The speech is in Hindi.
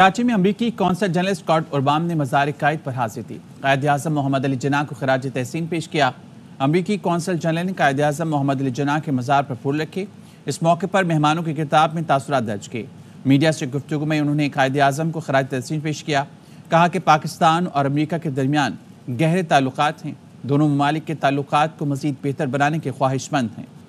कराची में अमरीकी कौंसल जनरल स्कॉट उर्बाम ने मजार कायद पर हाजिर दी कायद अजम मोहम्मद अली जना को खराज तहसीन पेश किया अमरीकी कौंसल जनरल ने कायद अजम मोहम्मद अली जना के मज़ार पर फूल रखे इस मौके पर मेहमानों की किताब में तासरा दर्ज किए मीडिया से गुफ्तु में उन्होंने कायद अजम को खराज तहसीन पेश किया कहा कि पाकिस्तान और अमरीका के दरमियान गहरे ताल्लुक हैं दोनों ममालिक के ताल्लुक को मज़ीद बेहतर बनाने के ख्वाहिशमंद हैं